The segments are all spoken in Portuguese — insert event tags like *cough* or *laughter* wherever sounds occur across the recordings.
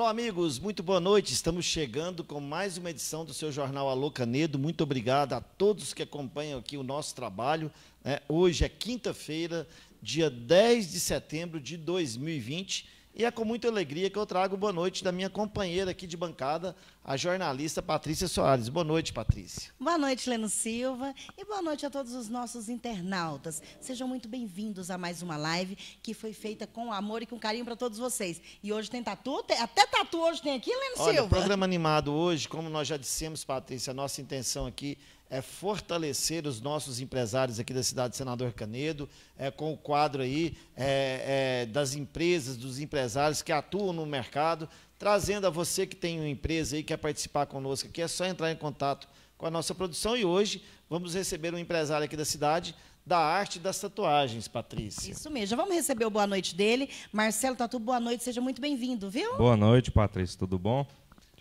Alô, amigos, muito boa noite. Estamos chegando com mais uma edição do seu jornal Alô Canedo. Muito obrigado a todos que acompanham aqui o nosso trabalho. É, hoje é quinta-feira, dia 10 de setembro de 2020. E é com muita alegria que eu trago boa noite da minha companheira aqui de bancada, a jornalista Patrícia Soares. Boa noite, Patrícia. Boa noite, Leno Silva, e boa noite a todos os nossos internautas. Sejam muito bem-vindos a mais uma live que foi feita com amor e com carinho para todos vocês. E hoje tem tatu, tem, até tatu hoje tem aqui, Leno Olha, Silva. O programa animado hoje, como nós já dissemos, Patrícia, a nossa intenção aqui é fortalecer os nossos empresários aqui da cidade de Senador Canedo, é, com o quadro aí é, é, das empresas, dos empresários que atuam no mercado trazendo a você que tem uma empresa e quer participar conosco aqui, é só entrar em contato com a nossa produção. E hoje vamos receber um empresário aqui da cidade, da arte das tatuagens, Patrícia. Isso mesmo. Já vamos receber o boa noite dele. Marcelo Tatu, boa noite, seja muito bem-vindo, viu? Boa noite, Patrícia, tudo bom?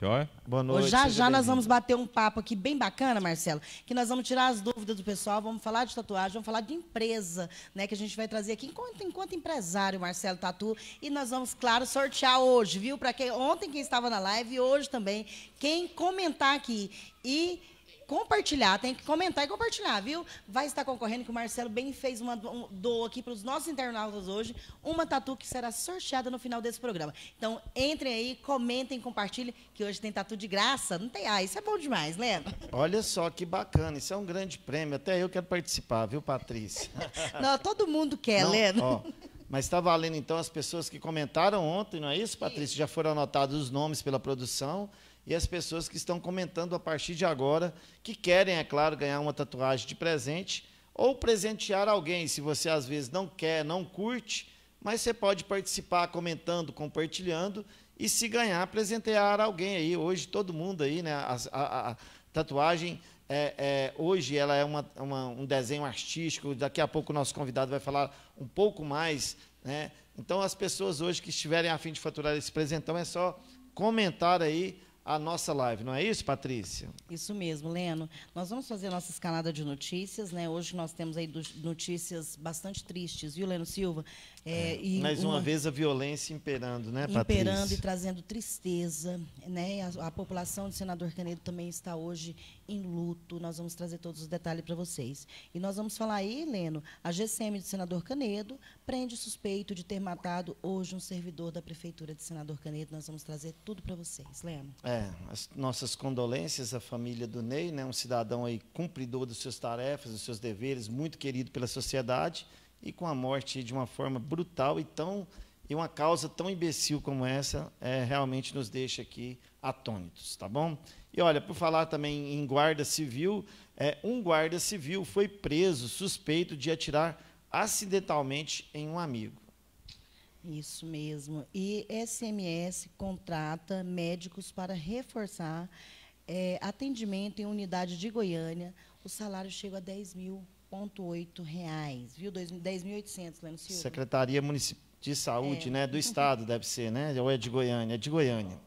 Joia? Boa noite. Já já nós vamos bater um papo aqui bem bacana, Marcelo, que nós vamos tirar as dúvidas do pessoal, vamos falar de tatuagem, vamos falar de empresa, né, que a gente vai trazer aqui enquanto, enquanto empresário, Marcelo Tatu, e nós vamos, claro, sortear hoje, viu? Para quem ontem quem estava na live e hoje também, quem comentar aqui e compartilhar, tem que comentar e compartilhar, viu? Vai estar concorrendo que o Marcelo bem fez uma do, um, aqui para os nossos internautas hoje, uma tatu que será sorteada no final desse programa. Então, entrem aí, comentem, compartilhem, que hoje tem tatu de graça. Não tem? Ah, isso é bom demais, né? Olha só que bacana, isso é um grande prêmio. Até eu quero participar, viu, Patrícia? *laughs* não, todo mundo quer, não, Leno. Né? mas está valendo então as pessoas que comentaram ontem, não é isso, Patrícia? Já foram anotados os nomes pela produção e as pessoas que estão comentando a partir de agora, que querem, é claro, ganhar uma tatuagem de presente ou presentear alguém, se você às vezes não quer, não curte, mas você pode participar comentando, compartilhando e se ganhar, presentear alguém aí. Hoje todo mundo aí, né? A, a, a tatuagem é, é, hoje ela é uma, uma, um desenho artístico. Daqui a pouco o nosso convidado vai falar um pouco mais, né? Então as pessoas hoje que estiverem a fim de faturar esse presentão é só comentar aí a nossa live, não é isso, Patrícia? Isso mesmo, Leno. Nós vamos fazer a nossa escalada de notícias, né? Hoje nós temos aí notícias bastante tristes, viu, Leno Silva? É, é. Mais uma, uma, vez a violência imperando, né, Patrícia? Imperando e trazendo tristeza. Né? A, a, população de Senador Canedo também está hoje em luto. Nós vamos trazer todos os detalhes para vocês. E nós vamos falar aí, Leno, a GCM de Senador Canedo prende suspeito de ter matado hoje um servidor da Prefeitura de Senador Canedo. Nós vamos trazer tudo para vocês, Leno. É, as nossas condolências à família do Ney, né, um cidadão aí cumpridor das suas tarefas, dos seus deveres, muito querido pela sociedade e com a morte de uma forma brutal e tão e uma causa tão imbecil como essa é, realmente nos deixa aqui atônitos, tá bom? E olha, por falar também em guarda civil, é, um guarda civil foi preso suspeito de atirar acidentalmente em um amigo. Isso mesmo. E SMS contrata médicos para reforçar é, atendimento em unidade de Goiânia. O salário chega a 10 mil 10.8 reais, viu? 10.800, Leno Silva. Secretaria Municipal de Saúde, é. né? Do *laughs* Estado, deve ser, né? Ou é de Goiânia? É de Goiânia.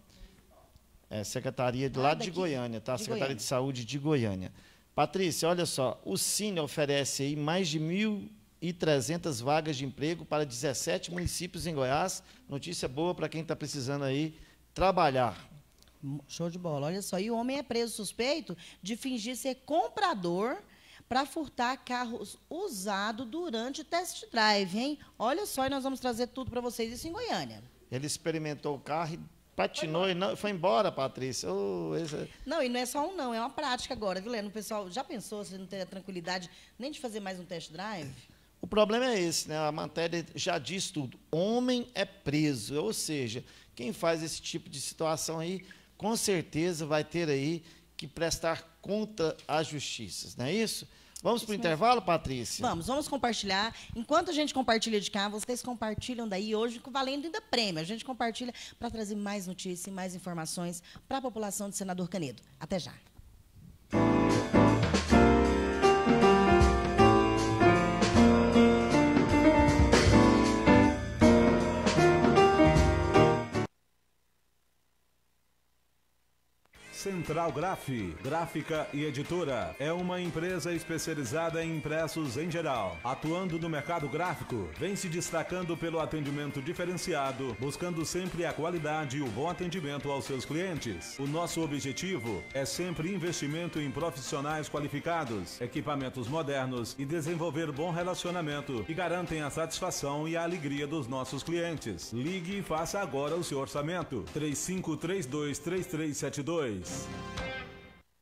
É, Secretaria de lá de Goiânia, tá? De Secretaria Goiânia. de Saúde de Goiânia. Patrícia, olha só, o Cine oferece aí mais de 1.300 vagas de emprego para 17 municípios em Goiás. Notícia boa para quem está precisando aí trabalhar. Show de bola, olha só. E o homem é preso suspeito de fingir ser comprador para furtar carros usados durante test drive, hein? Olha só, e nós vamos trazer tudo para vocês isso em Goiânia. Ele experimentou o carro e patinou foi e não, foi embora, Patrícia. Oh, esse... É não, e não é só um não, é uma prática agora, viu, O pessoal já pensou se não ter a tranquilidade nem de fazer mais um test drive? O problema é esse, né? A matéria já diz tudo. Homem é preso, ou seja, quem faz esse tipo de situação aí, com certeza vai ter aí que prestar conta à justiça, não é isso? Vamos para o intervalo, Patrícia? Vamos, vamos compartilhar. Enquanto a gente compartilha de cá, vocês compartilham daí hoje, valendo ainda prêmio. A gente compartilha para trazer mais notícias e mais informações para a população de Senador Canedo. Até já. Central Graf, gráfica e editora, é uma empresa especializada em impressos em geral, atuando no mercado gráfico, vem se destacando pelo atendimento diferenciado, buscando sempre a qualidade e o bom atendimento aos seus clientes. O nosso objetivo é sempre investimento em profissionais qualificados, equipamentos modernos e desenvolver bom relacionamento que garantem a satisfação e a alegria dos nossos clientes. Ligue e faça agora o seu orçamento. 35323372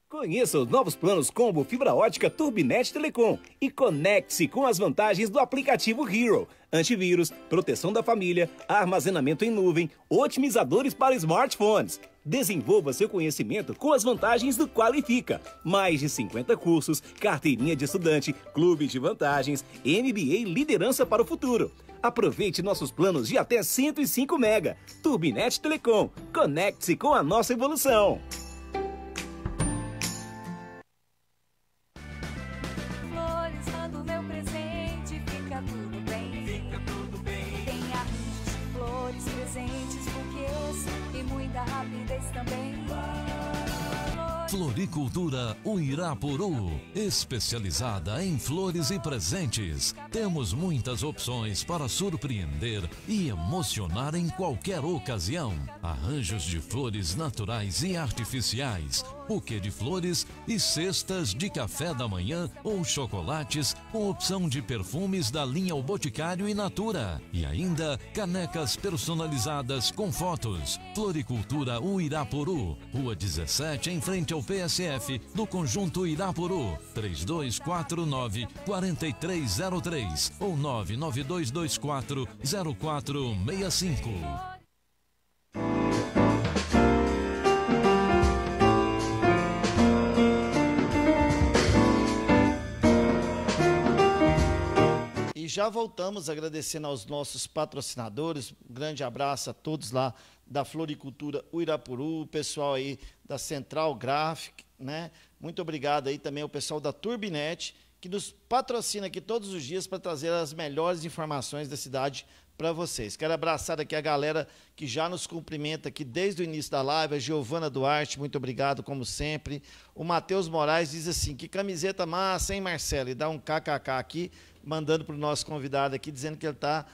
Conheça os novos planos Combo Fibra Ótica Turbinet Telecom e conecte-se com as vantagens do aplicativo Hero. Antivírus, proteção da família, armazenamento em nuvem, otimizadores para smartphones. Desenvolva seu conhecimento com as vantagens do Qualifica. Mais de 50 cursos, carteirinha de estudante, clube de vantagens, MBA Liderança para o Futuro. Aproveite nossos planos de até 105 mega. Turbinet Telecom. Conecte-se com a nossa evolução. Floricultura Uirapuru, especializada em flores e presentes. Temos muitas opções para surpreender e emocionar em qualquer ocasião. Arranjos de flores naturais e artificiais, buquê de flores e cestas de café da manhã ou chocolates com opção de perfumes da linha O Boticário e Natura. E ainda canecas personalizadas com fotos. Floricultura Uirapuru, Rua 17, em frente ao PSF do Conjunto Irapuru, 3249 4303 ou 99224 0465. E já voltamos agradecendo aos nossos patrocinadores. Um grande abraço a todos lá da Floricultura Uirapuru, o pessoal aí da Central Graphic, né? Muito obrigado aí também ao pessoal da Turbinet, que nos patrocina aqui todos os dias para trazer as melhores informações da cidade para vocês. Quero abraçar aqui a galera que já nos cumprimenta aqui desde o início da live, a Giovana Duarte, muito obrigado como sempre. O Matheus Moraes diz assim: "Que camiseta massa, hein, Marcelo?" E dá um kkk aqui, mandando para o nosso convidado aqui dizendo que ele está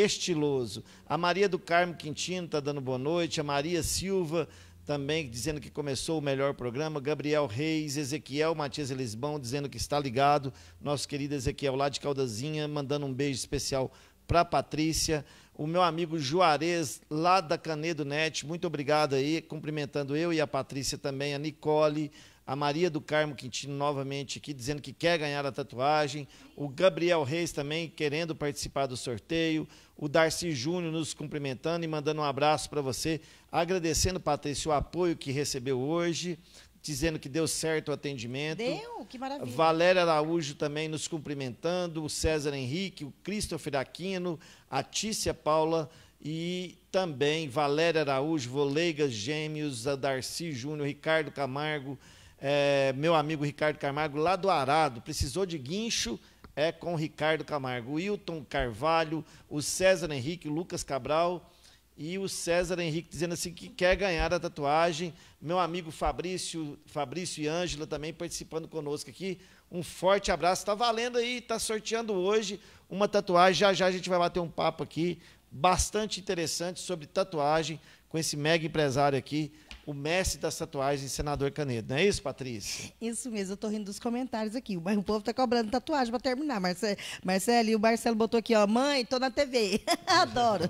estiloso. A Maria do Carmo Quintino está dando boa noite, a Maria Silva também dizendo que começou o melhor programa, Gabriel Reis, Ezequiel Matias Elisbão dizendo que está ligado, nosso querido Ezequiel lá de Caldazinha, mandando um beijo especial para Patrícia, o meu amigo Juarez, lá da Canedo Net, muito obrigado aí, cumprimentando eu e a Patrícia também, a Nicole, a Maria do Carmo Quintino novamente aqui, dizendo que quer ganhar a tatuagem, o Gabriel Reis também querendo participar do sorteio, o Darcy Júnior nos cumprimentando e mandando um abraço para você, agradecendo, Patrícia, o apoio que recebeu hoje, dizendo que deu certo o atendimento. Deu, que maravilha. Valéria Araújo também nos cumprimentando, o César Henrique, o Christopher Aquino, a Tícia Paula e também Valéria Araújo, Voleigas Gêmeos, a Darcy Júnior, Ricardo Camargo, é, meu amigo Ricardo Camargo, lá do Arado, precisou de guincho é com o Ricardo Camargo. O Wilton Carvalho, o César Henrique, o Lucas Cabral e o César Henrique dizendo assim que quer ganhar a tatuagem. Meu amigo Fabrício, Fabrício e Ângela também participando conosco aqui. Um forte abraço. Está valendo aí, está sorteando hoje uma tatuagem. Já já a gente vai bater um papo aqui bastante interessante sobre tatuagem com esse mega empresário aqui o mestre das tatuagens, senador Canedo. Não é isso, Patrícia? Isso mesmo, eu estou rindo dos comentários aqui. O povo está cobrando tatuagem para terminar. Marcelo, Marcelo, e o Marcelo botou aqui, ó, mãe, estou na TV. *laughs* Adoro.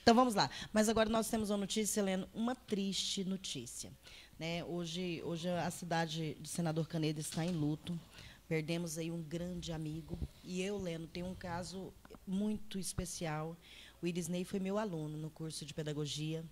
então vamos lá. Mas agora nós temos uma notícia, Helena, uma triste notícia. Né? Hoje, hoje a cidade de Senador Canedo está em luto. Perdemos aí um grande amigo. E eu, Leno, tenho um caso muito especial. O Irisney foi meu aluno no curso de pedagogia.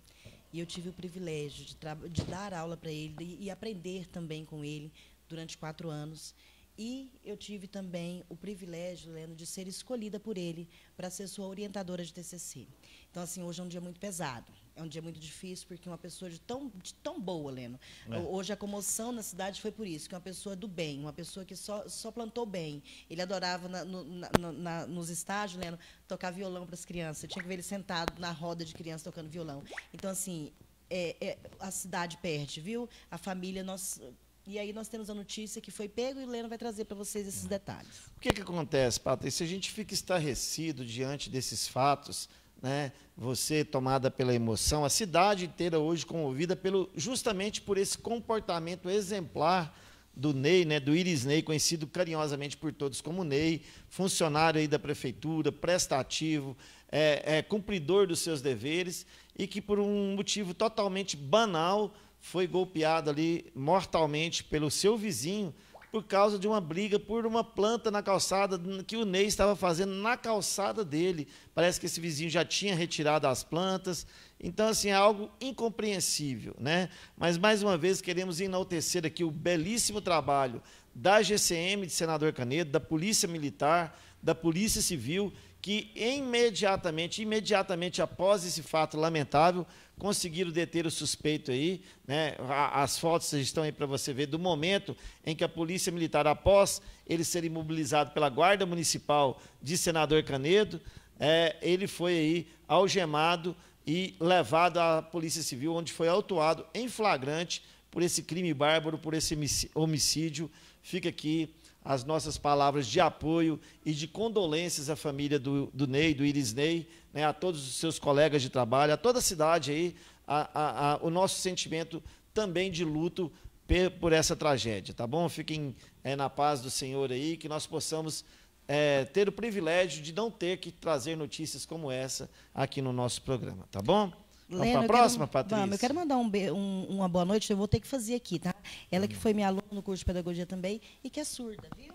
E eu tive o privilégio de, de dar aula para ele e aprender também com ele durante quatro anos. E eu tive também o privilégio, Leno, de ser escolhida por ele para ser sua orientadora de TCC. Então, assim, hoje é um dia muito pesado. É um dia muito difícil, porque uma pessoa de tão, de tão boa, Leno. É. Hoje a comoção na cidade foi por isso, que uma pessoa do bem, uma pessoa que só, só plantou bem. Ele adorava, na, no, na, na, nos estágios, Leno, tocar violão para as crianças. Eu tinha que ver ele sentado na roda de crianças tocando violão. Então, assim, é, é, a cidade perde, viu? A família, nós... E aí nós temos a notícia que foi pego e o Leno vai trazer para vocês esses é. detalhes. O que, que acontece, Patrícia? A gente fica estarrecido diante desses fatos, né? Você tomada pela emoção, a cidade inteira hoje comovida pelo justamente por esse comportamento exemplar do Ney, né, do Iris Ney, conhecido carinhosamente por todos como Ney, funcionário aí da prefeitura, prestativo, é, é, cumpridor dos seus deveres e que por um motivo totalmente banal foi golpeado ali mortalmente pelo seu vizinho, por causa de uma briga por uma planta na calçada que o Ney estava fazendo na calçada dele. Parece que esse vizinho já tinha retirado as plantas. Então, assim, é algo incompreensível. Né? Mas, mais uma vez, queremos enaltecer aqui o belíssimo trabalho da GCM de Senador Canedo, da Polícia Militar, da Polícia Civil que imediatamente, imediatamente após esse fato lamentável, conseguiram deter o suspeito aí, né? As fotos estão aí para você ver do momento em que a polícia militar, após ele ser imobilizado pela guarda municipal de Senador Canedo, é, ele foi aí algemado e levado à polícia civil, onde foi autuado em flagrante por esse crime bárbaro, por esse homicídio. Fica aqui as nossas palavras de apoio e de condolências à família do, do Ney, do Iris né, a todos os seus colegas de trabalho, a toda a cidade aí, a, a, a, o nosso sentimento também de luto per, por essa tragédia, tá bom? Fiquem é, na paz do Senhor aí, que nós possamos é, ter o privilégio de não ter que trazer notícias como essa aqui no nosso programa, tá bom? Vamos para a próxima, quero, Patrícia? Vamos, eu quero mandar um, um, uma boa noite, eu vou ter que fazer aqui, tá? Ela que hum. foi minha aluna no curso de pedagogia também e que é surda, viu?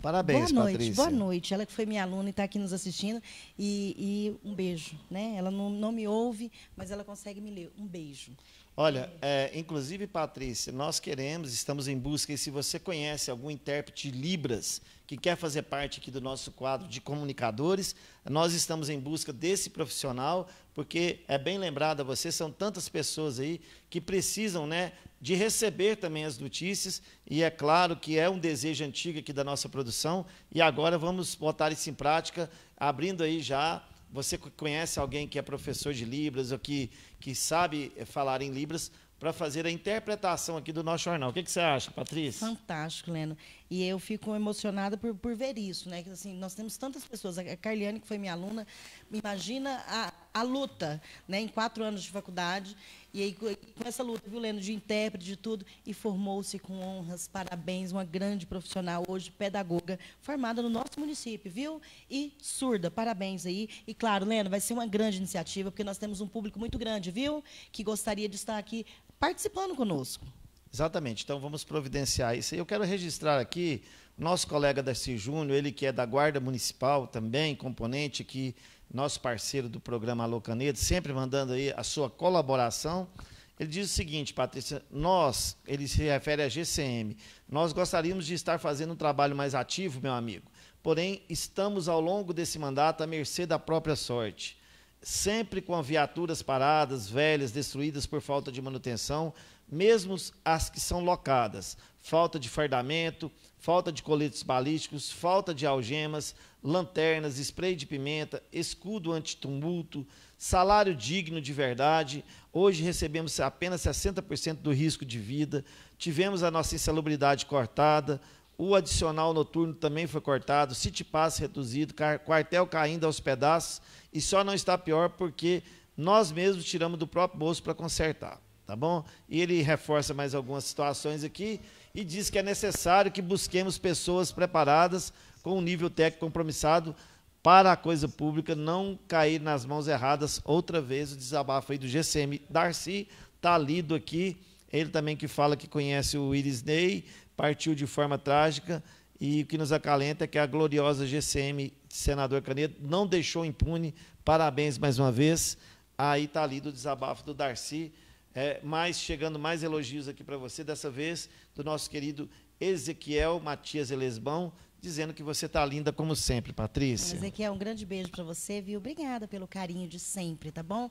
Parabéns, boa noite, Patrícia. Boa noite. Ela que foi minha aluna e está aqui nos assistindo. E, e, um beijo. Né? Ela não, não me ouve, mas ela consegue me ler. Um beijo. Olha, é, inclusive, Patrícia, nós queremos, estamos em busca, e se você conhece algum intérprete de Libras que quer fazer parte aqui do nosso quadro de comunicadores, nós estamos em busca desse profissional, porque é bem lembrado a você, são tantas pessoas aí que precisam né, de receber também as notícias, e é claro que é um desejo antigo aqui da nossa produção, e agora vamos botar isso em prática, abrindo aí já você conhece alguém que é professor de Libras ou que, que sabe eh, falar em Libras, para fazer a interpretação aqui do nosso jornal. O que, que, você acha, Patrícia? Fantástico, Leno. E eu fico emocionada por, por ver isso, né? Que, assim, nós temos tantas pessoas. A Carliane, que foi minha aluna, imagina a, a luta né? em quatro anos de faculdade. E aí, com essa luta, viu, Leno, de intérprete, de tudo, e formou-se com honras, parabéns, uma grande profissional hoje, pedagoga, formada no nosso município, viu? E surda, parabéns aí. E claro, Leno, vai ser uma grande iniciativa, porque nós temos um público muito grande, viu? Que gostaria de estar aqui participando conosco. Exatamente, então vamos providenciar isso. Eu quero registrar aqui nosso colega da Júnior, ele que é da Guarda Municipal também, componente que nosso parceiro do programa Alô Canedo, sempre mandando aí a sua colaboração. Ele diz o seguinte, Patrícia, nós, ele se refere à GCM, nós gostaríamos de estar fazendo um trabalho mais ativo, meu amigo, porém estamos ao longo desse mandato à mercê da própria sorte. Sempre com viaturas paradas, velhas, destruídas por falta de manutenção, mesmo as que são locadas. Falta de fardamento, falta de coletes balísticos, falta de algemas, lanternas, spray de pimenta, escudo antitumulto, salário digno de verdade. Hoje recebemos apenas 60% do risco de vida, tivemos a nossa insalubridade cortada, o adicional noturno também foi cortado, City Pass reduzido, quartel caindo aos pedaços e só não está pior porque nós mesmos tiramos do próprio bolso para consertar, tá bom? E ele reforça mais algumas situações aqui e diz que é necessário que busquemos pessoas preparadas com um nível técnico compromissado para a coisa pública não cair nas mãos erradas. Outra vez o desabafo aí do GCM. Darcy está lido aqui, ele também que fala que conhece o Iris Ney, partiu de forma trágica e o que nos acalenta é que a gloriosa GCM, senador Canedo, não deixou impune. Parabéns mais uma vez. Aí está lido o desabafo do Darcy. É, mais chegando mais elogios aqui para você, dessa vez do nosso querido Ezequiel Matias Elesbão, dizendo que você está linda como sempre, Patrícia. Ezequiel, um grande beijo para você, viu? Obrigada pelo carinho de sempre, tá bom?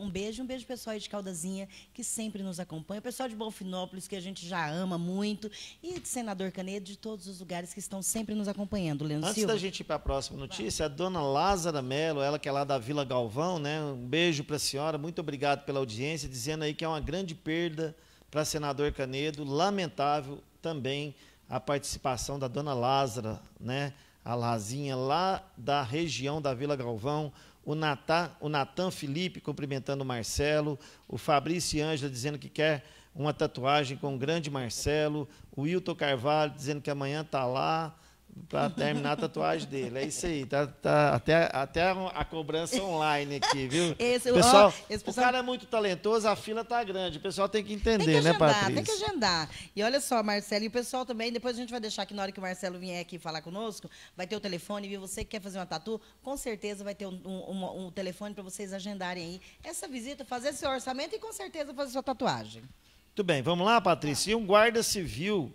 Um beijo, um beijo pessoal aí de Caldazinha, que sempre nos acompanha, o pessoal de Bonfinópolis, que a gente já ama muito, e de Senador Canedo, de todos os lugares que estão sempre nos acompanhando, Leandro Antes Silva. da gente ir para a próxima notícia, a dona Lázara Mello, ela que é lá da Vila Galvão, né? Um beijo para a senhora, muito obrigado pela audiência, dizendo aí que é uma grande perda para senador Canedo, lamentável também a participação da dona Lázara, né? A Lazinha lá da região da Vila Galvão, o Natan, o Natan Felipe cumprimentando o Marcelo, o Fabrício Ângela dizendo que quer uma tatuagem com o grande Marcelo, o Wilton Carvalho dizendo que amanhã está lá, para terminar a tatuagem dele. É isso aí. Tá, tá, até, até a cobrança online aqui, viu? *laughs* Esse, pessoal, ó, esse pessoal, o cara é muito talentoso, a fila tá grande. O pessoal tem que entender, tem que né, agendar, né, Patrícia? Tem que agendar. E olha só, Marcelo, e o pessoal também, depois a gente vai deixar aqui na hora que o Marcelo vier aqui falar conosco, vai ter o telefone, viu? Você que quer fazer uma tatu, com certeza vai ter um, um, um telefone para vocês agendarem aí essa visita, fazer seu orçamento e com certeza fazer sua tatuagem. Muito bem, vamos lá, Patrícia. E um guarda civil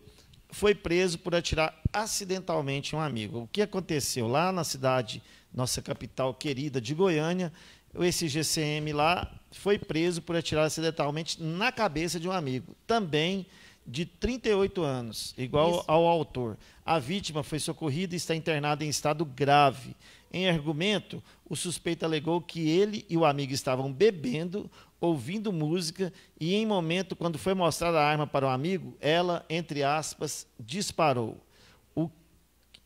foi preso por atirar acidentalmente um amigo. O que aconteceu lá na cidade, nossa capital querida de Goiânia, esse GCM lá foi preso por atirar acidentalmente na cabeça de um amigo, também de 38 anos, igual Isso. ao autor. A vítima foi socorrida e está internada em estado grave. Em argumento, o suspeito alegou que ele e o amigo estavam bebendo, ouvindo música e, em momento quando foi mostrada a arma para o amigo, ela, entre aspas, disparou. O,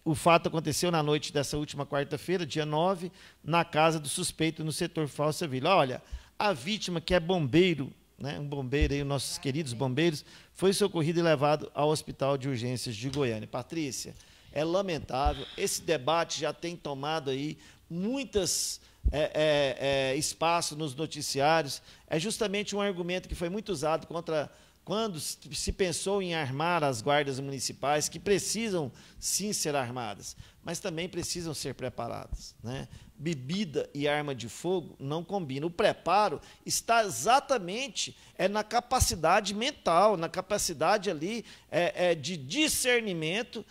o fato aconteceu na noite dessa última quarta-feira, dia 9, na casa do suspeito no setor Falsa Vila. Olha, a vítima, que é bombeiro, né, um bombeiro aí, nossos queridos bombeiros, foi socorrido e levado ao Hospital de Urgências de Goiânia. Patrícia, é lamentável. Esse debate já tem tomado aí muitas é, é, é, espaço nos noticiários. É justamente um argumento que foi muito usado contra quando se pensou em armar as guardas municipais, que precisam sim ser armadas, mas também precisam ser preparadas. Né? Bebida e arma de fogo não combinam. O preparo está exatamente é, na capacidade mental, na capacidade ali é, é, de discernimento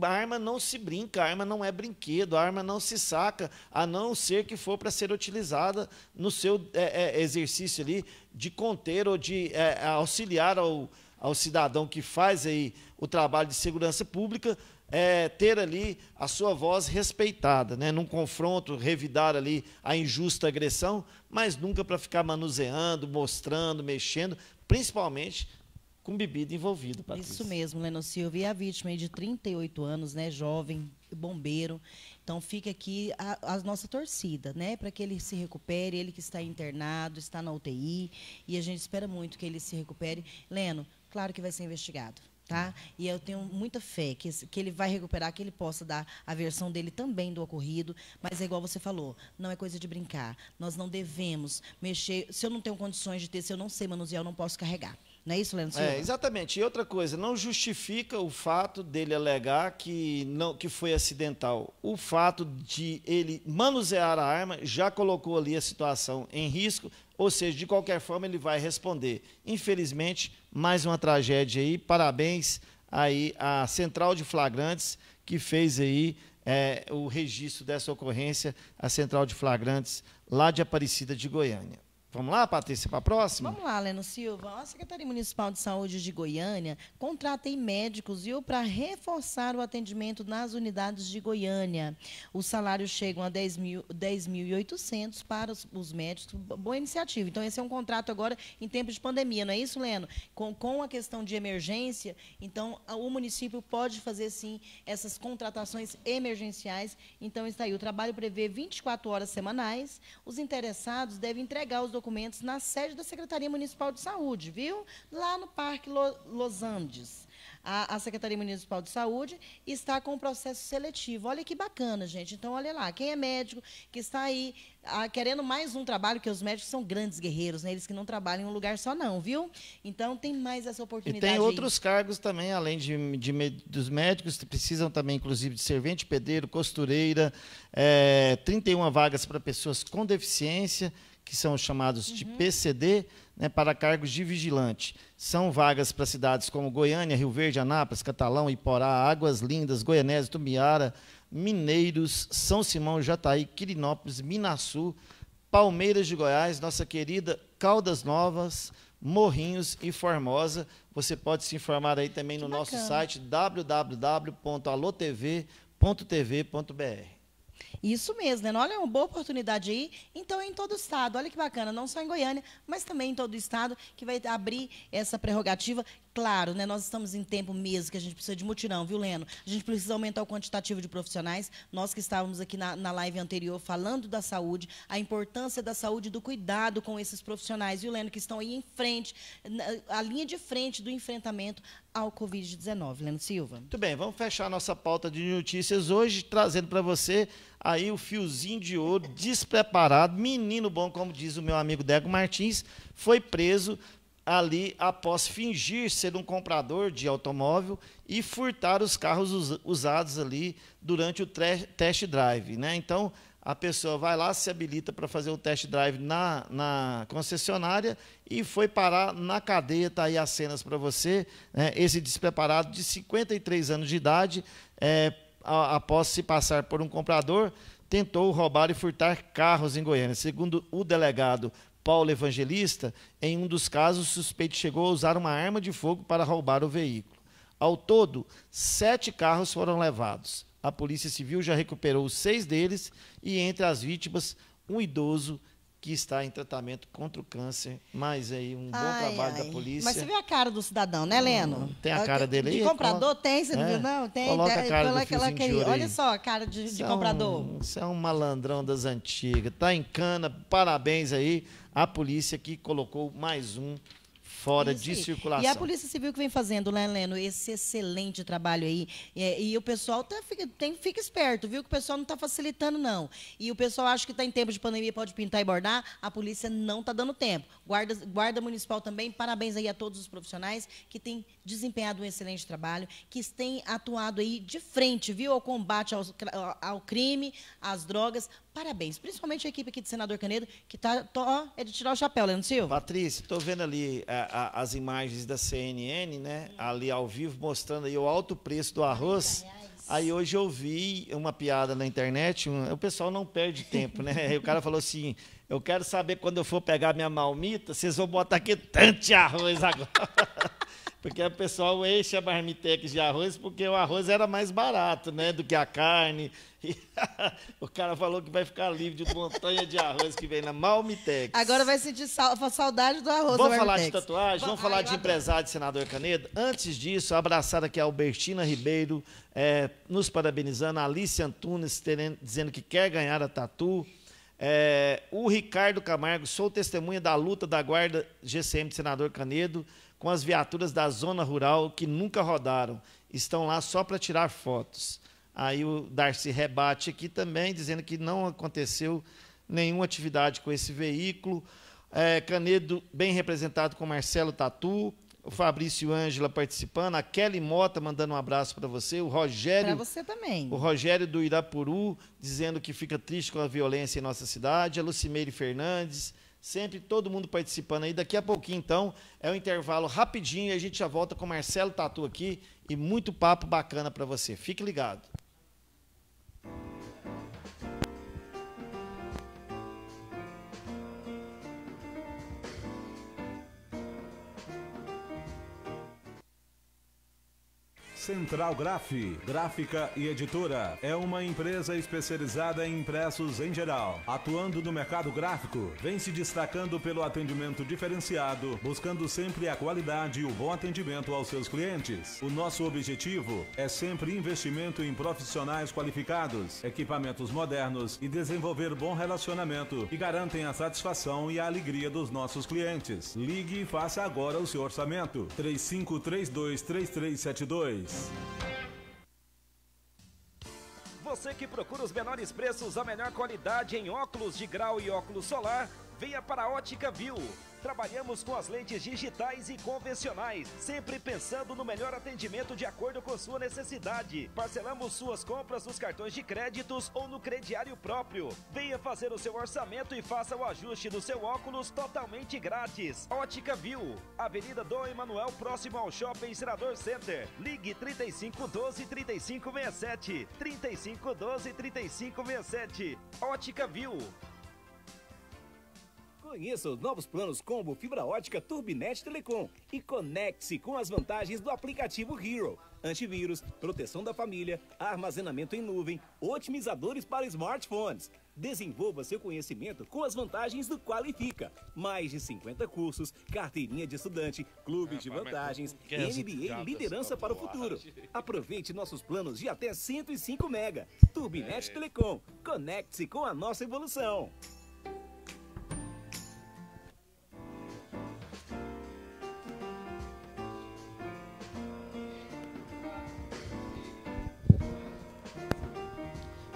a arma não se brinca, a arma não é brinquedo, a arma não se saca, a não ser que for para ser utilizada no seu é, é, exercício ali de conter ou de é, auxiliar ao, ao cidadão que faz aí o trabalho de segurança pública é, ter ali a sua voz respeitada, né? num confronto, revidar ali a injusta agressão, mas nunca para ficar manuseando, mostrando, mexendo, principalmente com bebida envolvida, Patrícia. Isso mesmo, Leno Silva. E a vítima de 38 anos, né, jovem, bombeiro. Então fica aqui a, a nossa torcida, né, para que ele se recupere, ele que está internado, está na UTI, e a gente espera muito que ele se recupere. Leno, claro que vai ser investigado. Tá? E eu tenho muita fé que, que ele vai recuperar, que ele possa dar a versão dele também do ocorrido, mas é igual você falou, não é coisa de brincar. Nós não devemos mexer. Se eu não tenho condições de ter, se eu não sei manusear, eu não posso carregar. Não é isso, Leandro é, Silva? É, exatamente. E outra coisa, não justifica o fato dele alegar que, não, que foi acidental. O fato de ele manusear a arma já colocou ali a situação em risco, ou seja, de qualquer forma ele vai responder. Infelizmente, mais uma tragédia aí. Parabéns aí à Central de Flagrantes que fez aí é, o registro dessa ocorrência, a Central de Flagrantes lá de Aparecida de Goiânia. Vamos lá, Patrícia, para a próxima? Vamos lá, Leno Silva. A Secretaria Municipal de Saúde de Goiânia em médicos, viu, para reforçar o atendimento nas unidades de Goiânia. Os salários chegam a 10.800 10 para os, os, médicos. Boa iniciativa. Então, esse é um contrato agora em tempo de pandemia, não é isso, Leno? Com, com a questão de emergência, então, o município pode fazer, sim, essas contratações emergenciais. Então, está aí. O trabalho prevê 24 horas semanais. Os interessados devem entregar os documentos na sede da Secretaria Municipal de Saúde, viu? Lá no Parque Los Andes. A, a Secretaria Municipal de Saúde está com o um processo seletivo. Olha que bacana, gente. Então, olha lá, quem é médico que está aí a, ah, querendo mais um trabalho, porque os médicos são grandes guerreiros, né? Eles que não trabalham em um lugar só, não, viu? Então, tem mais essa oportunidade. E tem outros cargos também, além de, de, dos médicos, precisam também, inclusive, de servente, pedreiro, costureira, é, eh, 31 vagas para pessoas com deficiência que são chamados uhum. de PCD, né, para cargos de vigilante. São vagas para cidades como Goiânia, Rio Verde, Anápolis, Catalão, Iporá, Águas Lindas, Goianésia, Tumiara, Mineiros, São Simão, Jataí, Quirinópolis, Minasul, Palmeiras de Goiás, nossa querida Caldas Novas, Morrinhos e Formosa. Você pode se informar aí também que no bacana. nosso site www.alotv.tv.br. Isso mesmo, né? Olha, é uma boa oportunidade aí. Então, em todo o estado, olha que bacana, não só em Goiânia, mas também em todo o estado, que vai abrir essa prerrogativa. Claro, né? Nós estamos em tempo mesmo que a gente precisa de mutirão, viu, Leno? A gente precisa aumentar o quantitativo de profissionais. Nós que estávamos aqui na, na live anterior falando da saúde, a importância da saúde e do cuidado com esses profissionais, viu, Leno, que estão aí em frente, na, a linha de frente do enfrentamento ao Covid-19. Leno Silva. Muito bem, vamos fechar nossa pauta de notícias hoje, trazendo para você Aí o fiozinho de ouro, despreparado, menino bom, como diz o meu amigo Deco Martins, foi preso ali após fingir ser um comprador de automóvel e furtar os carros us usados ali durante o test drive. Né? Então, a pessoa vai lá, se habilita para fazer o test drive na, na concessionária e foi parar na cadeia. Está aí as cenas para você. Né? Esse despreparado de 53 anos de idade, é, após se passar por um comprador, tentou roubar e furtar carros em Goiânia. Segundo o delegado Paulo Evangelista, em um dos casos, o suspeito chegou a usar uma arma de fogo para roubar o veículo. Ao todo, sete carros foram levados. A Polícia Civil já recuperou seis deles e, entre as vítimas, um idoso que está em tratamento contra o câncer, mais é aí um ai, bom trabalho ai. da polícia. Mas você vê a cara do cidadão, né, Leno? Hum, tem a cara dele aí. De comprador tem, você não é, viu? Não, tem. Coloca a cara coloca, do coloca Olha só a cara de, de é comprador. Você é um malandrão das antigas. Tá em cana, parabéns aí à polícia que colocou mais um fora isso de aí. circulação. E a Polícia Civil que vem fazendo, né, Leno, esse excelente trabalho aí. E, e o pessoal tá, fica, tem, fica esperto, viu? Que o pessoal não está facilitando, não. E o pessoal acha que está em tempo de pandemia, pode pintar e bordar. A polícia não está dando tempo. Guarda, guarda Municipal também, parabéns aí a todos os profissionais que têm desempenhado um excelente trabalho, que tem atuado aí de frente, viu, ao combate ao, ao crime, às drogas. Parabéns, principalmente a equipe aqui do senador Canedo, que tá, tô, ó, é de tirar o chapéu, Leandro Silva. Patrícia, estou vendo ali a, é, a, as imagens da CNN, né, ali ao vivo, mostrando aí o alto preço do arroz. Aí hoje eu vi uma piada na internet, um, o pessoal não perde tempo, né? Aí o cara falou assim: eu quero saber quando eu for pegar minha malmita, vocês vão botar aqui tanto arroz agora. *laughs* Porque o pessoal enche a marmitex de arroz porque o arroz era mais barato, né? Do que a carne. E *laughs* o cara falou que vai ficar livre de montanha de arroz que vem na marmitex. Agora vai sentir saudade do arroz Vamos falar de tatuagem? Vamos falar Ai, de empresário de senador Canedo? Antes disso, abraçar aqui a Albertina Ribeiro, é, nos parabenizando. A Alice Antunes dizendo que quer ganhar a tatu. É, o Ricardo Camargo, sou testemunha da luta da guarda GCM de senador Canedo com as viaturas da zona rural que nunca rodaram. Estão lá só para tirar fotos. Aí o Darcy rebate aqui também, dizendo que não aconteceu nenhuma atividade com esse veículo. É, Canedo, bem representado com Marcelo Tatu. O Fabrício Ângela participando, a Kelly Mota mandando um abraço para você, o Rogério. Para você também. O Rogério do Irapuru dizendo que fica triste com a violência em nossa cidade, a Lucimeire Fernandes, Sempre todo mundo participando aí. Daqui a pouquinho, então, é um intervalo rapidinho e a gente já volta com o Marcelo Tatu aqui e muito papo bacana para você. Fique ligado. Central Graf, gráfica e editora, é uma empresa especializada em impressos em geral, atuando no mercado gráfico, vem se destacando pelo atendimento diferenciado, buscando sempre a qualidade e o bom atendimento aos seus clientes. O nosso objetivo é sempre investimento em profissionais qualificados, equipamentos modernos e desenvolver bom relacionamento que garantem a satisfação e a alegria dos nossos clientes. Ligue e faça agora o seu orçamento. 3532 3372 você que procura os menores preços, a melhor qualidade em óculos de grau e óculos solar, Venha para a Ótica View. Trabalhamos com as lentes digitais e convencionais, sempre pensando no melhor atendimento de acordo com sua necessidade. Parcelamos suas compras nos cartões de créditos ou no crediário próprio. Venha fazer o seu orçamento e faça o ajuste do seu óculos totalmente grátis. Ótica View, Avenida Dom Emanuel, próximo ao Shopping Senador Center. Ligue 3512 3567, 3512 3567. Ótica View. Conheça os novos planos Combo Fibra Ótica Turbinet Telecom e conecte-se com as vantagens do aplicativo Hero. Antivírus, proteção da família, armazenamento em nuvem, otimizadores para smartphones. Desenvolva seu conhecimento com as vantagens do Qualifica. Mais de 50 cursos, carteirinha de estudante, clubes de tá vantagens, MBA liderança para o futuro. Aproveite nossos planos de até 105 mega. Turbinet é. Telecom, conecte-se com a nossa evolução.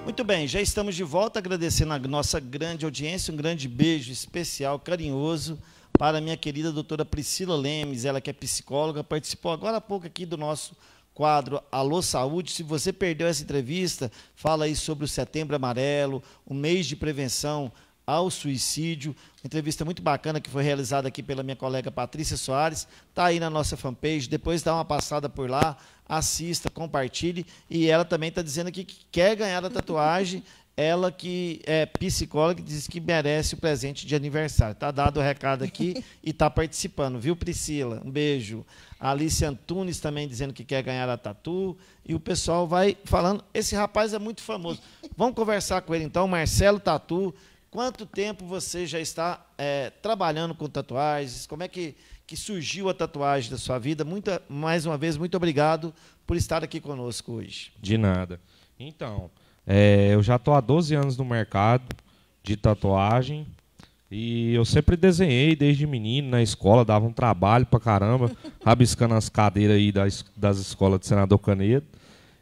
Muito bem, já estamos de volta agradecendo a nossa grande audiência, um grande beijo especial, carinhoso para a minha querida doutora Priscila Lemes, ela que é psicóloga, participou agora há pouco aqui do nosso quadro Alô Saúde. Se você perdeu essa entrevista, fala aí sobre o Setembro Amarelo, o mês de prevenção ao suicídio. Uma entrevista muito bacana que foi realizada aqui pela minha colega Patrícia Soares. Está aí na nossa fanpage. Depois dá uma passada por lá, assista, compartilhe. E ela também está dizendo aqui que quer ganhar a tatuagem. *laughs* Ela que é psicóloga diz que merece o presente de aniversário. Está dado o recado aqui *laughs* e está participando, viu, Priscila? Um beijo. A Alice Antunes também dizendo que quer ganhar a tatu. E o pessoal vai falando. Esse rapaz é muito famoso. Vamos conversar com ele então, Marcelo Tatu Quanto tempo você já está é, trabalhando com tatuagens? Como é que, que surgiu a tatuagem da sua vida? Muita, mais uma vez, muito obrigado por estar aqui conosco hoje. De nada. Então, é, eu já estou há 12 anos no mercado de tatuagem. E eu sempre desenhei desde menino na escola, dava um trabalho pra caramba, *laughs* rabiscando as cadeiras aí das, das escolas de Senador Canedo.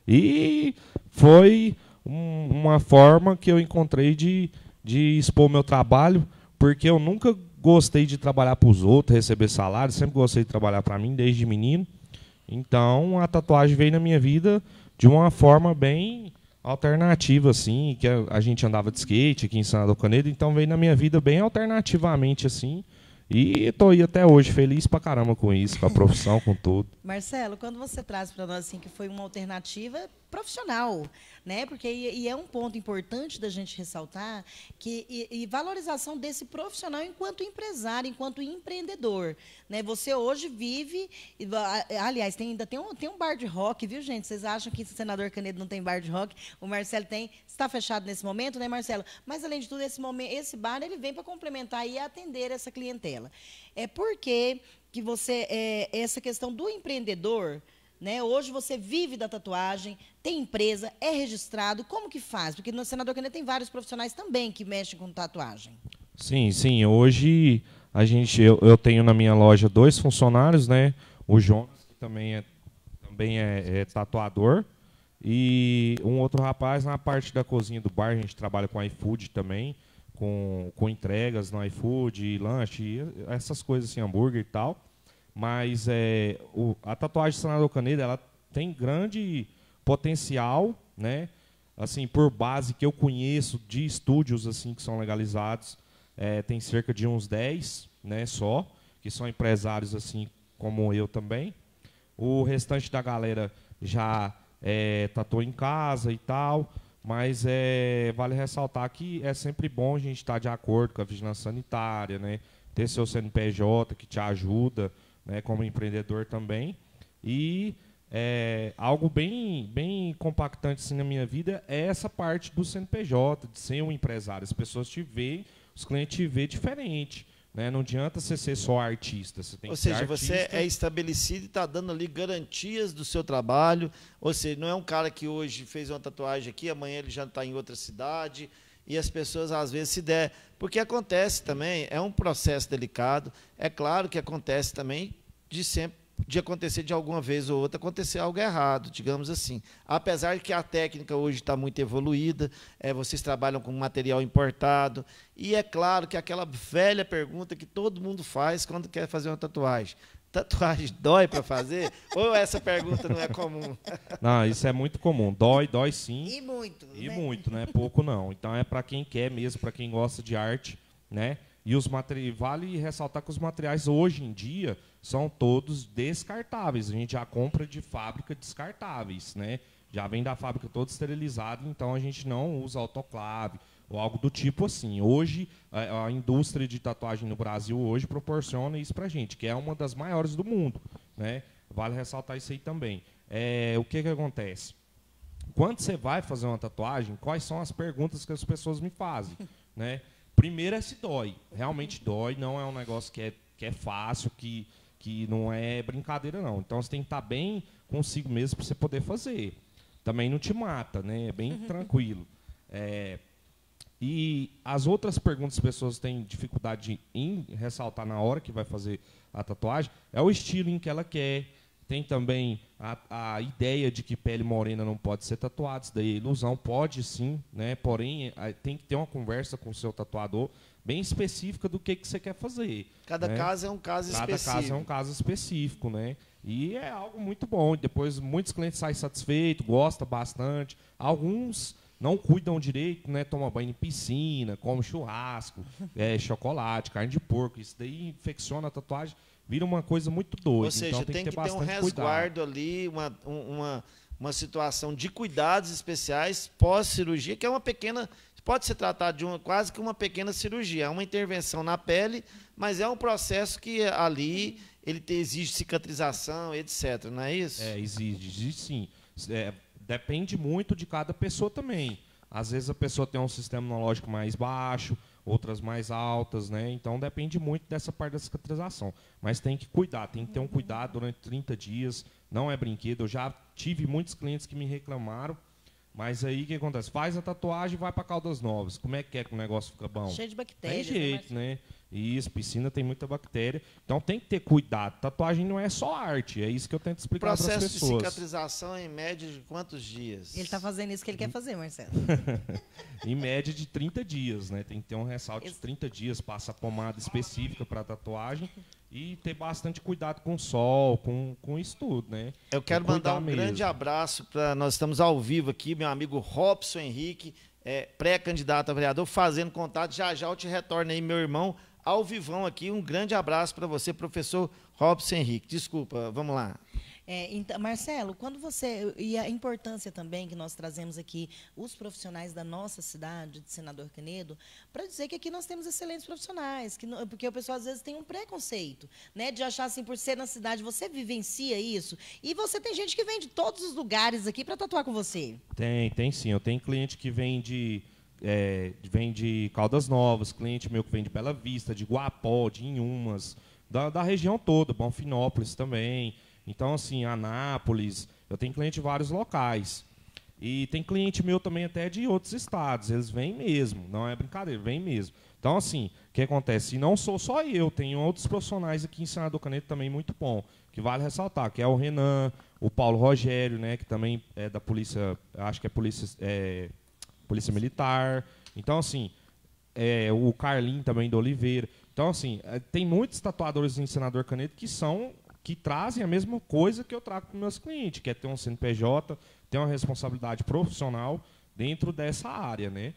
E foi um, uma forma que eu encontrei de de expor meu trabalho, porque eu nunca gostei de trabalhar para os outros, receber salário, sempre gostei de trabalhar para mim desde menino. Então a tatuagem veio na minha vida de uma forma bem alternativa, assim, que a gente andava de skate aqui em Santa do Canedo, então veio na minha vida bem alternativamente, assim. E estou aí até hoje, feliz pra caramba com isso, com a profissão, com tudo. Marcelo, quando você traz para nós assim que foi uma alternativa, profissional, né? Porque e, e é um ponto importante da gente ressaltar que e, e, valorização desse profissional enquanto empresário, enquanto empreendedor, né? Você hoje vive, aliás, tem, ainda tem um, tem um bar de rock, viu, gente? Vocês acham que o senador Canedo não tem bar de rock? O Marcelo tem, está fechado nesse momento, né, Marcelo? Mas além de tudo, esse momento, esse bar ele vem para complementar e atender essa clientela. É porque que você é, essa questão do empreendedor né? Hoje você vive da tatuagem, tem empresa, é registrado. Como que faz? Porque no Senador Canedo tem vários profissionais também que mexem com tatuagem. Sim, sim. Hoje a gente, eu, eu tenho na minha loja dois funcionários, né? O Jonas, que também é, também é, é tatuador, e um outro rapaz na parte da cozinha do bar. A gente trabalha com iFood também, com, com entregas no iFood, lanche, essas coisas assim, hambúrguer e tal. Mas é, o, a tatuagem de Senador Canedo ela tem grande potencial, né? Assim, por base que eu conheço de estúdios assim que são legalizados, é, tem cerca de uns 10, né, só, que são empresários assim como eu também. O restante da galera já é, tatuou em casa e tal, mas é, vale ressaltar que é sempre bom a gente estar de acordo com a vigilância sanitária, né? Ter seu CNPJ que te ajuda né, como empreendedor também. E é, algo bem, bem compactante assim, na minha vida é essa parte do CNPJ, de ser um empresário. As pessoas te veem, os clientes te veem diferente. Né? Não adianta você ser só artista. Você tem ou que seja, ser artista. você é estabelecido e está dando ali garantias do seu trabalho. Ou seja, não é um cara que hoje fez uma tatuagem aqui, amanhã ele já está em outra cidade. E as pessoas às vezes se der. Porque acontece também, é um processo delicado. É claro que acontece também de sempre de acontecer de alguma vez ou outra acontecer algo errado, digamos assim. Apesar de que a técnica hoje está muito evoluída, é, vocês trabalham com material importado, e é claro que aquela velha pergunta que todo mundo faz quando quer fazer uma tatuagem. *laughs* Tatuagem dói para fazer? ou essa pergunta não é comum? *laughs* Não, isso é muito comum. Dói, dói sim. E muito. E né? muito, né? Pouco não. Então é para quem quer mesmo, para quem gosta de arte, né? E os materiais, vale ressaltar que os materiais hoje em dia, são todos descartáveis. A gente já compra de fábrica descartáveis, né? Já vem da fábrica todo esterilizado, então a gente não usa autoclave ou algo do tipo assim. Hoje, a, indústria de tatuagem no Brasil hoje proporciona isso para a gente, que é uma das maiores do mundo, né? Vale ressaltar isso aí também. É, o que, que acontece? Quando você vai fazer uma tatuagem, quais são as perguntas que as pessoas me fazem, *laughs* né? Primeiro é se dói. Realmente dói, não é um negócio que é, que é fácil, que que não é brincadeira não. Então você tem que estar bem consigo mesmo para você poder fazer. Também não te mata, né? É bem uhum. tranquilo. É, e as outras perguntas que as pessoas têm dificuldade em ressaltar na hora que vai fazer a tatuagem é o estilo em que ela quer. Tem também a, a ideia de que pele morena não pode ser tatuada, isso daí é ilusão, pode sim, né? Porém, é, tem que ter uma conversa com o seu tatuador bem específica do que, que você quer fazer. Cada né? caso é um caso Cada específico. Cada caso é um caso específico, né? E é algo muito bom. Depois muitos clientes saem satisfeitos, gostam bastante. Alguns não cuidam direito, né? Toma banho em piscina, come churrasco, *laughs* é, chocolate, carne de porco. Isso daí infecciona a tatuagem, vira uma coisa muito doida. Ou seja, então, tem, tem que ter, ter um resguardo cuidado. ali, uma, uma, uma situação de cuidados especiais pós-cirurgia, que é uma pequena pode se tratar de uma, quase que uma pequena cirurgia, é uma intervenção na pele, mas é um processo que ali ele exige cicatrização, etc. Não é isso? É, exige, exige sim. É, depende muito de cada pessoa também. Às vezes a pessoa tem um sistema imunológico mais baixo, outras mais altas, né? Então depende muito dessa parte da cicatrização. Mas tem que cuidar, tem que ter um cuidado durante 30 dias. Não é brinquedo. Eu já tive muitos clientes que me reclamaram mas aí o que acontece? Faz a tatuagem e vai para Caldas Novas. Como é que é que o negócio fica bom? Cheio de bactérias. Tem né, jeito, né? Mas... né? Isso, piscina tem muita bactéria. Então tem que ter cuidado. Tatuagem não é só arte, é isso que eu tento explicar para as pessoas. Processo de cicatrização em média de quantos dias? Ele está fazendo isso que ele quer fazer, Marcelo. *laughs* em média de 30 dias, né? Tem que ter um ressalto de 30 dias, passa pomada específica para tatuagem e ter bastante cuidado com o sol, com, com isso tudo, né? Eu quero é mandar um mesmo. grande abraço para nós estamos ao vivo aqui, meu amigo Robson Henrique, é, pré-candidato a vereador, fazendo contato. Já já eu te retorno aí, meu irmão ao vivão aqui. Um grande abraço para você, professor Robson Henrique. Desculpa, vamos lá. É, então, Marcelo, quando você. E a importância também que nós trazemos aqui, os profissionais da nossa cidade, de Senador Canedo, para dizer que aqui nós temos excelentes profissionais, que porque o pessoal às vezes tem um preconceito, né? De achar assim, por ser na cidade, você vivencia isso. E você tem gente que vem de todos os lugares aqui para tatuar com você. Tem, tem sim. Eu tenho cliente que vem de é, vem de Caldas Novas, cliente meu que vem de Bela Vista, de Guapó, de Inhumas, da, da região toda, Bonfinópolis também. Então, assim, Anápolis, eu tenho cliente de vários locais. E tem cliente meu também até de outros estados, eles vêm mesmo, não é brincadeira, vêm mesmo. Então, assim, o que acontece? E não sou só eu, tenho outros profissionais aqui em do Caneta também muito bom, que vale ressaltar, que é o Renan, o Paulo Rogério, né, que também é da polícia, acho que é polícia é, Polícia Militar. Então, assim, é, o Carlin também do Oliveira. Então, assim, é, tem muitos tatuadores em Senador Canedo que são que trazem a mesma coisa que eu trago para meus clientes, que é ter um CNPJ, ter uma responsabilidade profissional dentro dessa área, né?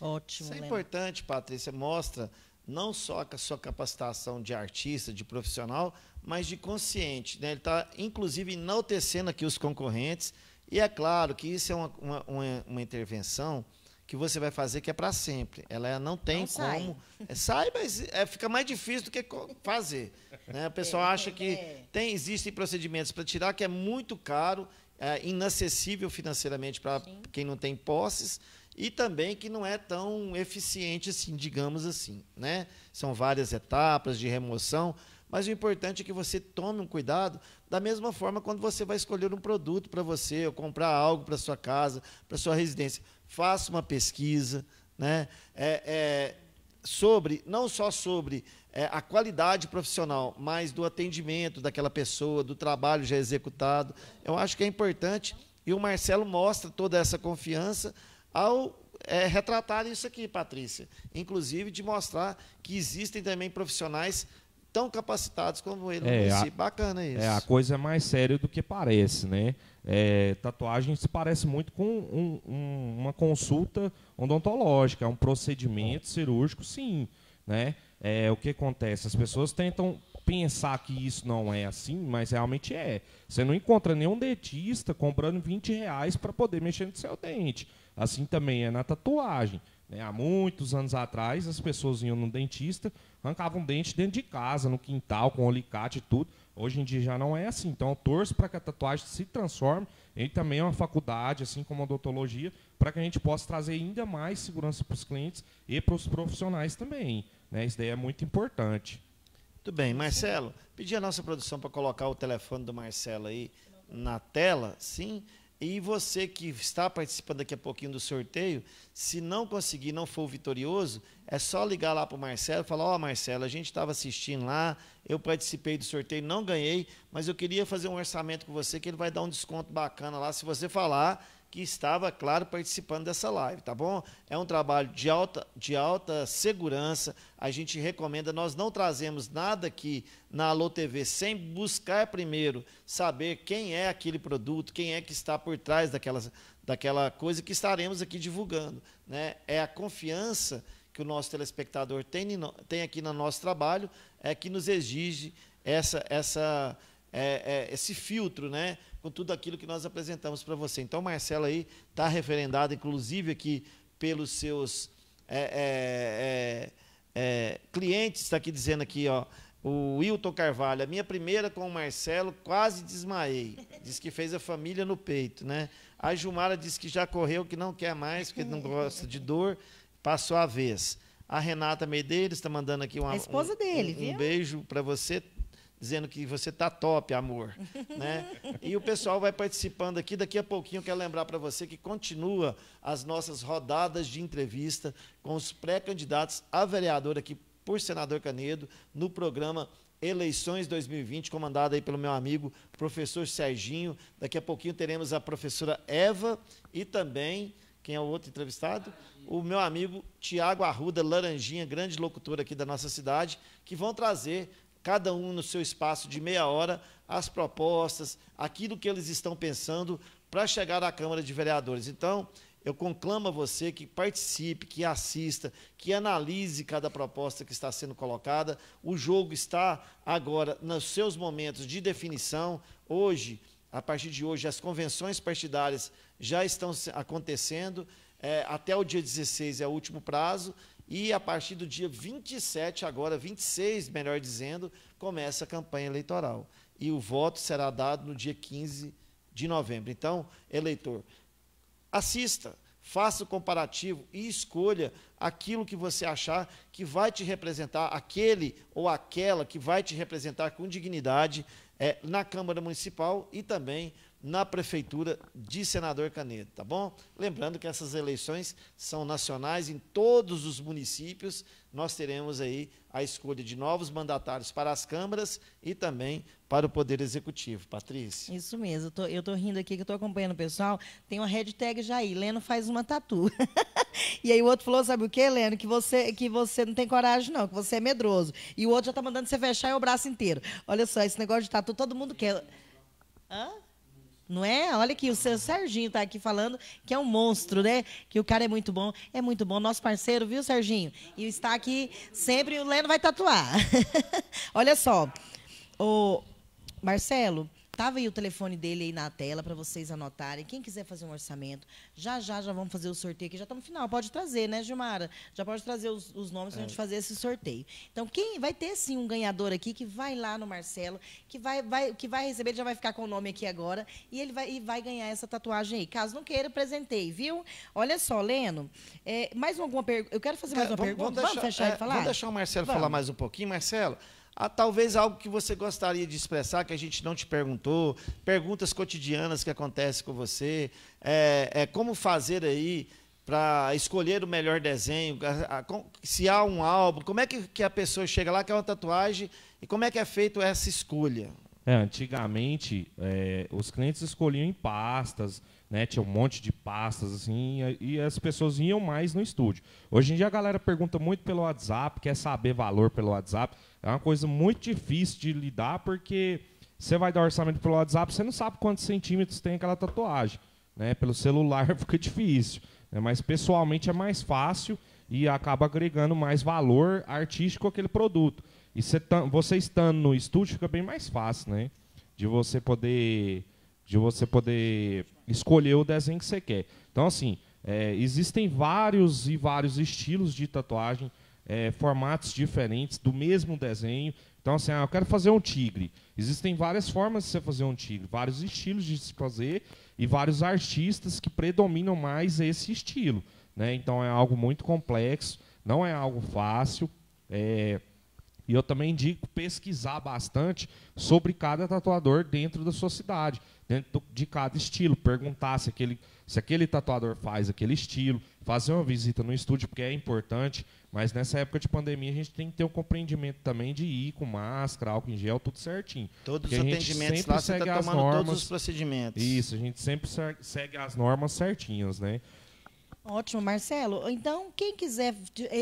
Ótimo. Isso é importante, Patrícia, mostra não só a sua capacitação de artista, de profissional, mas de consciente. Né? Ele está, inclusive, enaltecendo aqui os concorrentes, e é claro que isso é uma, uma, uma, intervenção que você vai fazer que é para sempre. Ela é, não tem não sai. como. É, sai, mas é, fica mais difícil do que fazer. Né? O pessoal é, acha que é. tem, existem procedimentos para tirar, que é muito caro, é, inacessível financeiramente para quem não tem posses, e também que não é tão eficiente assim, digamos assim. Né? São várias etapas de remoção. Mas o importante é que você tome um cuidado, da mesma forma quando você vai escolher um produto para você, ou comprar algo para sua casa, para sua residência. Faça uma pesquisa né? É, é, sobre, não só sobre é, a qualidade profissional, mas do atendimento daquela pessoa, do trabalho já executado. Eu acho que é importante, e o Marcelo mostra toda essa confiança ao é, retratar isso aqui, Patrícia. Inclusive de mostrar que existem também profissionais tão capacitados como ele é, a, Bacana é, isso. É, a coisa é mais séria do que parece, né? É, tatuagem se parece muito com um, um, uma consulta odontológica, é um procedimento cirúrgico, sim. Né? É, o que acontece? As pessoas tentam pensar que isso não é assim, mas realmente é. Você não encontra nenhum dentista comprando 20 reais para poder mexer no seu dente. Assim também é na tatuagem. Né? Há muitos anos atrás, as pessoas iam no dentista, arrancavam dente dentro de casa, no quintal, com alicate e tudo. Hoje em dia já não é assim. Então, eu torço para que a tatuagem se transforme em também uma faculdade, assim como a odontologia, para que a gente possa trazer ainda mais segurança para os clientes e para os profissionais também. Né? Isso daí é muito importante. Muito bem. Marcelo, pedi a nossa produção para colocar o telefone do Marcelo aí na tela. Sim. Sim. E você que está participando daqui a pouquinho do sorteio, se não conseguir, não for vitorioso, é só ligar lá para o Marcelo e falar: Ó, oh, Marcelo, a gente estava assistindo lá, eu participei do sorteio, não ganhei, mas eu queria fazer um orçamento com você que ele vai dar um desconto bacana lá se você falar que estava, claro, participando dessa live, tá bom? É um trabalho de alta, de alta segurança. A gente recomenda, nós não trazemos nada aqui na Alô TV sem buscar primeiro saber quem é aquele produto, quem é que está por trás daquela, daquela coisa que estaremos aqui divulgando. Né? É a confiança que o nosso telespectador tem, tem aqui no nosso trabalho, é que nos exige essa, essa, é, é, esse filtro, né? com tudo aquilo que nós apresentamos para você. Então, Marcelo aí está referendado, inclusive aqui pelos seus é, é, é, é clientes, está aqui dizendo aqui, ó, o Wilton Carvalho, a minha primeira com o Marcelo, quase desmaiei. Diz que fez a família no peito, né? A Jumara diz que já correu, que não quer mais, porque não gosta de dor, passou a vez. A Renata Medeiros está mandando aqui uma, a esposa dele, um, um, um beijo para você, dizendo que você tá top, amor, *laughs* né? E o pessoal vai participando aqui, daqui a pouquinho eu quero lembrar para você que continua as nossas rodadas de entrevista com os pré-candidatos a vereador aqui por senador Canedo no programa Eleições 2020, comandada aí pelo meu amigo professor Serginho. Daqui a pouquinho teremos a professora Eva e também quem é o outro entrevistado? O meu amigo Tiago Arruda Laranjinha, grande locutor aqui da nossa cidade, que vão trazer cada um no seu espaço de meia hora, as propostas, aquilo que eles estão pensando para chegar à Câmara de Vereadores. Então, eu conclamo a você que participe, que assista, que analise cada proposta que está sendo colocada. O jogo está agora nos seus momentos de definição. Hoje, a partir de hoje, as convenções partidárias já estão acontecendo. É, até o dia 16 é o último prazo. E a partir do dia 27, agora 26, melhor dizendo, começa a campanha eleitoral. E o voto será dado no dia 15 de novembro. Então, eleitor, assista, faça o comparativo e escolha aquilo que você achar que vai te representar, aquele ou aquela que vai te representar com dignidade é, na Câmara Municipal e também na prefeitura de Senador Canedo, tá bom? Lembrando que essas eleições são nacionais em todos os municípios. Nós teremos aí a escolha de novos mandatários para as câmaras e também para o Poder Executivo. Patrícia. Isso mesmo. Eu estou rindo aqui, que estou acompanhando o pessoal. Tem uma hashtag já aí, Leno faz uma tatu. *laughs* e aí o outro falou, sabe o quê, Leno? Que você, que você não tem coragem, não, que você é medroso. E o outro já está mandando você fechar o braço inteiro. Olha só, esse negócio de tatu, todo mundo quer... Hã? Não é? Olha aqui, o seu Serginho está aqui falando que é um monstro, né? Que o cara é muito bom, é muito bom, nosso parceiro, viu, Serginho? E está aqui sempre, o Leno vai tatuar. *laughs* Olha só, o Marcelo, Tava aí o telefone dele aí na tela para vocês anotarem. Quem quiser fazer um orçamento, já já já vamos fazer o sorteio que já está no final. Pode trazer, né, Gilmara? Já pode trazer os, os nomes para a é. gente fazer esse sorteio. Então, quem vai ter sim um ganhador aqui que vai lá no Marcelo, que vai, vai que vai receber, ele já vai ficar com o nome aqui agora e ele vai e vai ganhar essa tatuagem aí. Caso não queira, presentei, viu? Olha só, Leno, é, mais alguma pergunta? Eu quero fazer mais é, uma vamos, pergunta. Vamos, deixar, vamos fechar é, e falar? Vamos deixar o Marcelo vamos. falar mais um pouquinho, Marcelo há talvez algo que você gostaria de expressar, que a gente não te perguntou, perguntas cotidianas que acontecem com você, é, é como fazer aí para escolher o melhor desenho, a, a, se há um álbum, como é que, que a pessoa chega lá, quer uma tatuagem, e como é que é feita essa escolha? É, antigamente, é, os clientes escolhiam em pastas, né, tinha um monte de pastas assim, e as pessoas iam mais no estúdio. Hoje em dia a galera pergunta muito pelo WhatsApp, quer saber valor pelo WhatsApp. É uma coisa muito difícil de lidar, porque você vai dar orçamento pelo WhatsApp, você não sabe quantos centímetros tem aquela tatuagem. Né? Pelo celular *laughs* fica difícil. Né? Mas pessoalmente é mais fácil e acaba agregando mais valor artístico àquele produto. E você, tá, você estando no estúdio fica bem mais fácil, né? De você poder de você poder escolher o desenho que você quer. Então, assim, é, existem vários e vários estilos de tatuagem é, formatos diferentes do mesmo desenho. Então, assim, ah, eu quero fazer um tigre. Existem várias formas de você fazer um tigre, vários estilos de se fazer e vários artistas que predominam mais esse estilo. Né? Então, é algo muito complexo, não é algo fácil. É... E eu também digo pesquisar bastante sobre cada tatuador dentro da sua cidade, dentro de cada estilo. Perguntar se aquele, se aquele tatuador faz aquele estilo, fazer uma visita no estúdio, porque é importante mas nessa época de pandemia, a gente tem que ter o um compreendimento também de ir com máscara, álcool em gel, tudo certinho. Todos Porque os atendimentos lá, você está tomando normas, todos os procedimentos. Isso, a gente sempre segue as normas certinhas, né? Ótimo, Marcelo. Então, quem quiser,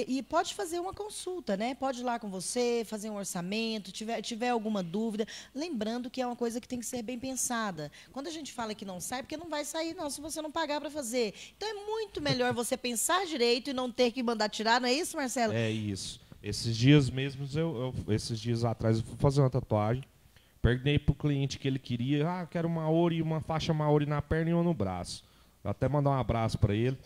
e pode fazer uma consulta, né? Pode ir lá com você, fazer um orçamento, tiver, tiver alguma dúvida. Lembrando que é uma coisa que tem que ser bem pensada. Quando a gente fala que não sai, porque não vai sair, não, se você não pagar para fazer. Então, é muito melhor *laughs* você pensar direito e não ter que mandar tirar, não é isso, Marcelo? É isso. Esses dias mesmos, eu, eu esses dias atrás, eu fui fazer uma tatuagem. Perguntei pro cliente que ele queria, ah, quero uma e uma faixa Maori na perna e uma no braço. Vou até mandar um abraço para ele.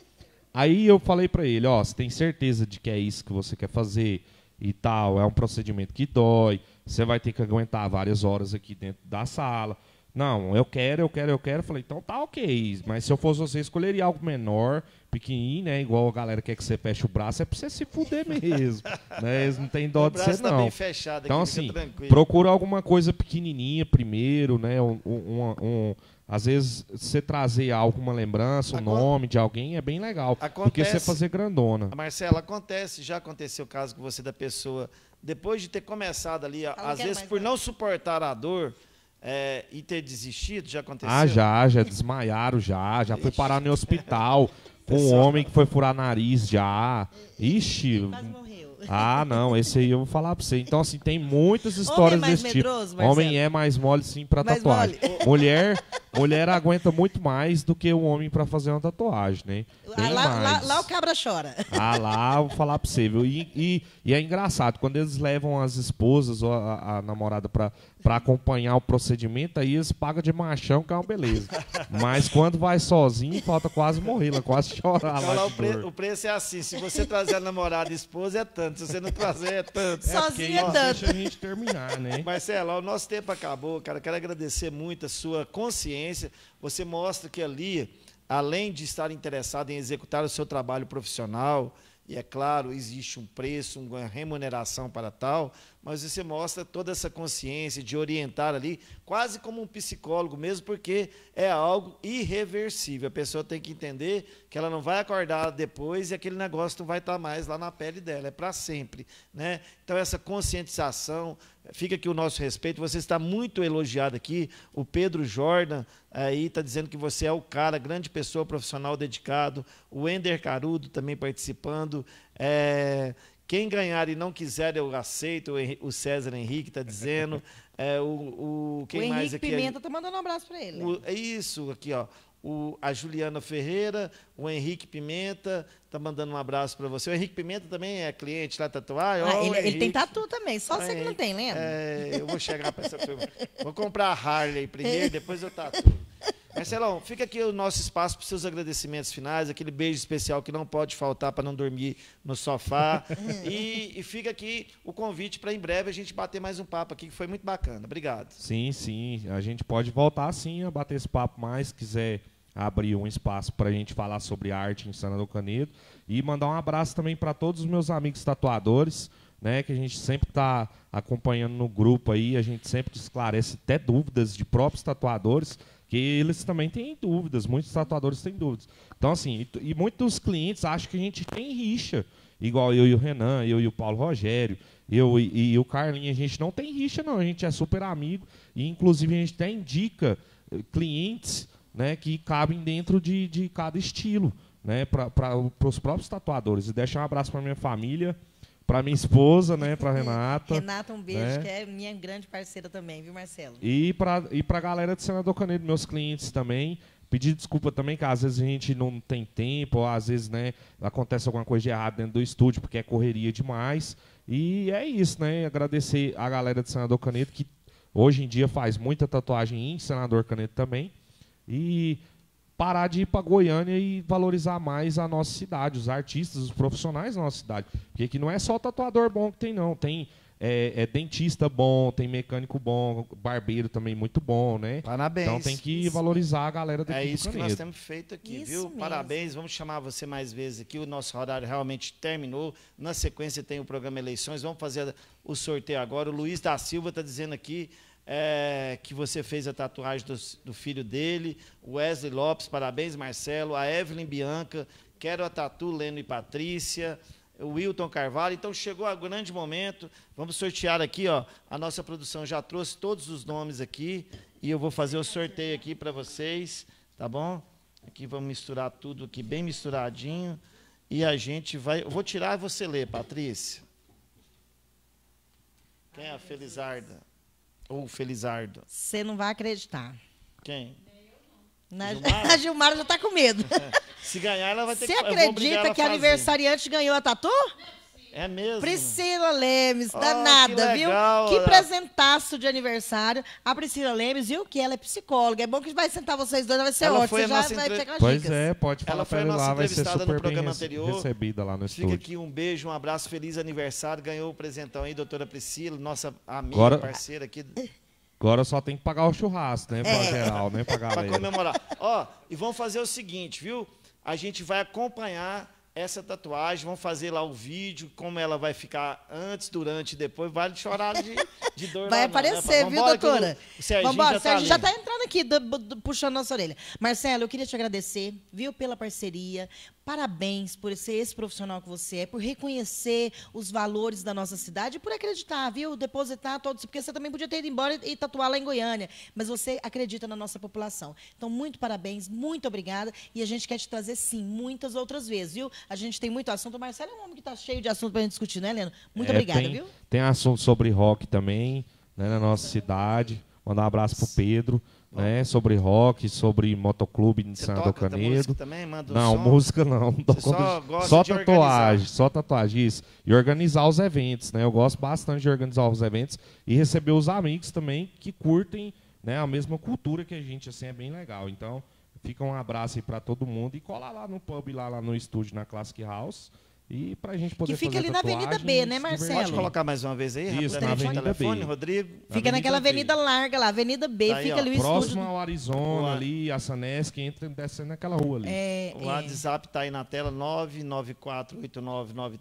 Aí eu falei para ele, ó, oh, você tem certeza de que é isso que você quer fazer e tal, é um procedimento que dói, você vai ter que aguentar várias horas aqui dentro da sala. Não, eu quero, eu quero, eu quero. Eu falei, então tá ok, mas se eu fosse você, escolheria algo menor, pequenininho, né? Igual a galera quer que você feche o braço, é pra você se fuder mesmo. *laughs* né? Eles não tem dó o de você, tá não. Bem fechado, então, assim, procura alguma coisa pequenininha primeiro, né? Um, um, um, às vezes, você trazer algo, uma lembrança, um nome de alguém é bem legal. Acontece, porque você fazer grandona. Ah, Marcela, acontece, já aconteceu o caso com você da pessoa, depois de ter começado ali, Ela às vezes por não suportar a dor, é, e ter desistido, já aconteceu? Ah, já, já desmaiaram, já, já foi parar no hospital *laughs* com um homem que foi furar nariz já. Ixi, *laughs* Ah, não, esse aí eu vou falar pra você. Então, assim, tem muitas histórias Homem é mais desse tipo. medroso, tipo. Homem é mais mole, sim, pra Mais tatuagem. *laughs* Mulher, mulher aguenta muito mais do que o homem pra fazer uma tatuagem, né? Ah, Bem lá, mais. lá o cabra chora. Ah, lá, eu vou falar pra você, viu? E, e- e é engraçado, quando eles levam as esposas ou a, a namorada pra para acompanhar o procedimento, aí eles pagam de machão, que é uma beleza. Mas quando vai sozinho, falta quase morrer, lá, quase chorar. lá, o, pre o, preço é assim: se você trazer a namorada e esposa, é tanto. Se você não trazer, é tanto. Sozinho é, sozinho é tanto. Deixa a gente terminar, né? Marcelo, o nosso tempo acabou, cara. Quero agradecer muito a sua consciência. Você mostra que ali, além de estar interessado em executar o seu trabalho profissional, e é claro, existe um preço, uma remuneração para tal, mas você mostra toda essa consciência de orientar ali, quase como um psicólogo mesmo, porque é algo irreversível. A pessoa tem que entender que ela não vai acordar depois e aquele negócio não vai estar tá mais lá na pele dela, é para sempre. Né? Então, essa conscientização, fica aqui o nosso respeito. Você está muito elogiado aqui. O Pedro Jordan aí está dizendo que você é o cara, grande pessoa, profissional dedicado. O Ender Carudo também participando. É, quem ganhar e não quiser, eu aceito. O César Henrique está dizendo. *laughs* É, o, o, quem o Henrique mais aqui? É Pimenta, está mandando um abraço para ele. O, é isso, aqui, ó. O, a Juliana Ferreira, o Henrique Pimenta, tá mandando um abraço para você. O Henrique Pimenta também é cliente lá tatuagem. Ah, oh, ele, ele, tem tatu também, só ah, você que não tem, lembra? É, eu vou chegar para essa *laughs* turma. Vou comprar a Harley primeiro, é. depois eu tatuo. Marcelão, fica aqui o nosso espaço para os seus agradecimentos finais, aquele beijo especial que não pode faltar para não dormir no sofá. *laughs* e, e, fica aqui o convite para em breve a gente bater mais um papo aqui, que foi muito bacana. Obrigado. Sim, sim. A gente pode voltar sim a bater esse papo mais, quiser abrir um espaço para a gente falar sobre arte em Sana do Canedo. E mandar um abraço também para todos os meus amigos tatuadores. Né, que a gente sempre está acompanhando no grupo aí, a gente sempre esclarece até dúvidas de próprios tatuadores que eles também têm dúvidas, muitos tatuadores têm dúvidas. Então, assim, e, e muitos clientes acham que a gente tem rixa, igual eu e o Renan, eu e o Paulo Rogério, eu e, e o Carlinhos, a gente não tem rixa, não, a gente é super amigo, e inclusive a gente até indica eh, clientes né, que cabem dentro de, de cada estilo, né, para os próprios tatuadores. E deixar um abraço para minha família, para minha esposa, né, para Renata. Renata, um beijo, né? que é minha grande parceira também, viu, Marcelo? E para e a galera de Senador Canedo, meus clientes também. Pedir desculpa também, que às vezes a gente não tem tempo, ou às vezes né, acontece alguma coisa de errado dentro do estúdio, porque é correria demais. E é isso, né? Agradecer a galera de Senador Canedo, que hoje em dia faz muita tatuagem em Senador Canedo também. E parar de ir para Goiânia e valorizar mais a nossa cidade, os artistas, os profissionais da nossa cidade. Porque aqui não é só tatuador bom que tem, não. Tem é, é dentista bom, tem mecânico bom, barbeiro também muito bom, né? Parabéns. Então tem que isso valorizar a galera daqui É isso que nós temos feito aqui, isso viu? Mesmo. Parabéns, vamos chamar você mais vezes aqui. O nosso horário realmente terminou. Na sequência tem o programa Eleições. Vamos fazer o sorteio agora. O Luiz da Silva está dizendo aqui é, que você fez a tatuagem do, do, filho dele, Wesley Lopes, parabéns, Marcelo, a Evelyn Bianca, quero a tatu, Leno e Patrícia, o Wilton Carvalho. Então chegou o grande momento, vamos sortear aqui, ó, a nossa produção já trouxe todos os nomes aqui e eu vou fazer o sorteio aqui para vocês, tá bom? Aqui vamos misturar tudo aqui bem misturadinho e a gente vai, eu vou tirar e você lê, Patrícia. Quem é a Felizarda? Ou Felizardo? Você não vai acreditar. Quem? Na, Gilmar? a Gilmar *laughs* já está com medo. *laughs* Se ganhar, ela vai ter Você que Você acredita que a aniversariante ganhou a tatu? É mesmo? Priscila Lemes, oh, danada, que legal, viu? Que presentaço de aniversário. A Priscila Lemes, viu? Que ela é psicóloga. É bom que vai sentar vocês dois, vai ser ela ótimo. Você já vai entre... pois é, pode falar ela foi pra lá, vai ser super bem anterior. recebida lá no Fica estúdio. Fica aqui um beijo, um abraço, feliz aniversário. Ganhou o presentão aí, doutora Priscila, nossa amiga, Agora... parceira aqui. Agora só tem que pagar o churrasco, né? Pra é. geral, né? Pra *laughs* galera. Pra comemorar. Ó, e vamos fazer o seguinte, viu? A gente vai acompanhar essa tatuagem, vão fazer lá o vídeo, como ela vai ficar antes, durante e depois. Vale chorar de, de dor. Vai lá, aparecer, né? viu, Vambora, doutora? O Serginho já, está tá entrando aqui, do, do, puxando nossa orelha. Marcelo, eu queria te agradecer, viu, pela parceria, Parabéns por ser esse profissional que você é, por reconhecer os valores da nossa cidade, por acreditar, viu? Depositar todos, porque você também podia ter ido embora e, tatuar lá em Goiânia, mas você acredita na nossa população. Então, muito parabéns, muito obrigada e a gente quer te trazer sim muitas outras vezes, viu? A gente tem muito assunto, o Marcelo é um homem que está cheio de assunto para a gente discutir, né, Helena? Muito é, obrigada, tem, viu? Tem assunto sobre rock também, né, na nossa cidade. Mandar um abraço para o Pedro né, sobre rock, sobre motoclube de Santo Canedo. Também, manda um não, som. música não. não *laughs* só, de, só tatuagem, organizar. só tatuagem isso. E organizar os eventos, né? Eu gosto bastante de organizar os eventos e receber os amigos também que curtem, né, a mesma cultura que a gente assim é bem legal. Então, fica um abraço aí para todo mundo e cola lá no pub lá, lá no estúdio na Classic House. E para a gente poder Que fica ali na Avenida B, né, Marcelo? Pode colocar mais uma vez aí, Isso, na Avenida telefone, B. Rodrigo. Fica avenida naquela avenida B. larga lá, Avenida B, tá fica ali o estúdio. Próximo ao Arizona ali, a Sanesc, entra descendo naquela rua ali. É, o é. WhatsApp está aí na tela,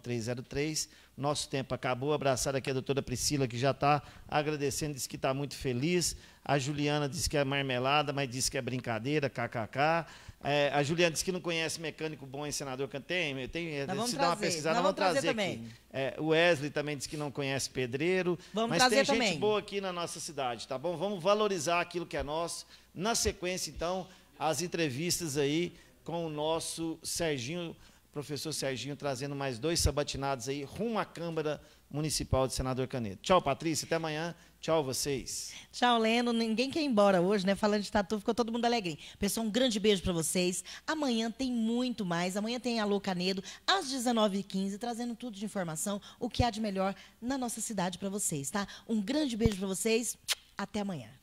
994899303. Nosso tempo acabou. Abraçar aqui a doutora Priscila, que já está agradecendo, disse que está muito feliz. A Juliana disse que é marmelada, mas disse que é brincadeira, kkk. É, a Juliana disse que não conhece mecânico bom em senador Cantem. Eu tenho, vamos se dá uma pesquisada, nós vamos trazer, trazer também. Aqui. É, o Wesley também disse que não conhece pedreiro. Vamos mas trazer tem gente boa aqui na nossa cidade, tá bom? Vamos valorizar aquilo que é nosso. Na sequência, então, as entrevistas aí com o nosso Serginho, professor Serginho, trazendo mais dois sabatinados aí rumo à Câmara Municipal de Senador Canedo. Tchau, Patrícia, até amanhã. Tchau, vocês. Tchau, Leno. Ninguém quer ir embora hoje, né? Falando de tatu, ficou todo mundo alegre. Pessoal, um grande beijo para vocês. Amanhã tem muito mais. Amanhã tem Alô Canedo, às 19h15, trazendo tudo de informação, o que há de melhor na nossa cidade para vocês, tá? Um grande beijo para vocês. Até amanhã.